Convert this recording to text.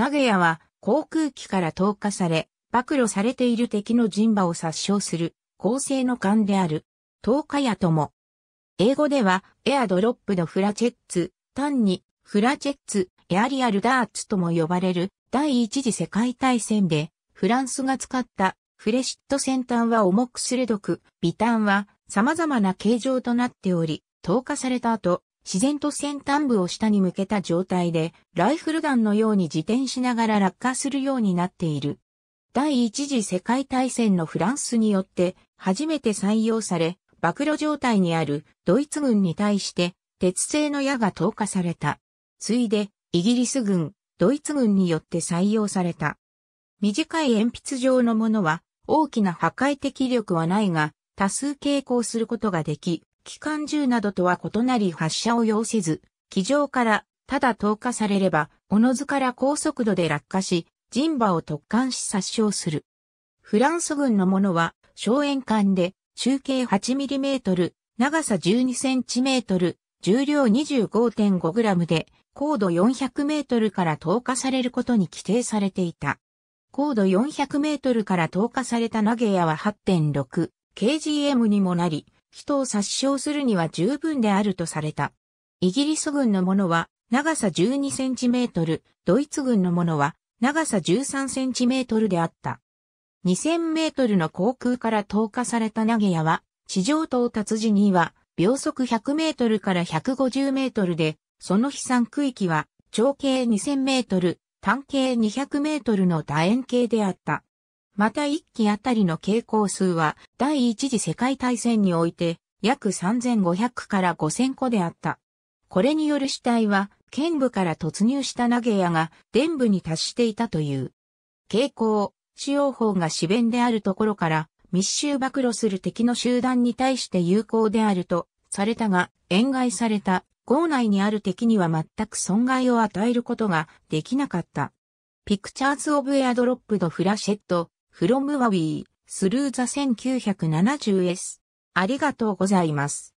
投げ屋は航空機から投下され、暴露されている敵の人馬を殺傷する、構成の勘である、投下矢とも。英語では、エアドロップのフラチェッツ、単に、フラチェッツ、エアリアルダーツとも呼ばれる、第一次世界大戦で、フランスが使ったフレシット先端は重く鋭く、微端は様々な形状となっており、投下された後、自然と先端部を下に向けた状態で、ライフルガンのように自転しながら落下するようになっている。第一次世界大戦のフランスによって初めて採用され、暴露状態にあるドイツ軍に対して鉄製の矢が投下された。ついで、イギリス軍、ドイツ軍によって採用された。短い鉛筆状のものは大きな破壊的力はないが、多数傾向することができ、機関銃などとは異なり発射を要せず、機上からただ投下されれば、おのずから高速度で落下し、人馬を突貫し殺傷する。フランス軍のものは、小円管で、中径 8mm、長さ 12cm、重量 25.5g で、高度400メートルから投下されることに規定されていた。高度400メートルから投下された投げ矢は 8.6kgm にもなり、人を殺傷するには十分であるとされた。イギリス軍のものは長さ12センチメートル、ドイツ軍のものは長さ13センチメートルであった。2000メートルの航空から投下された投げ矢は、地上到達時には秒速100メートルから150メートルで、その飛散区域は長径2000メートル、単径200メートルの楕円形であった。また1機あたりの傾向数は第一次世界大戦において約3500から5000個であった。これによる死体は、剣部から突入した投げ矢が、伝部に達していたという。傾向、使用法が自弁であるところから、密集暴露する敵の集団に対して有効であると、されたが、掩害された、校内にある敵には全く損害を与えることができなかった。ピクチャーズ・オブ・エアドロップド・フラシェット、from Huawei スルーザ 1970S。ありがとうございます。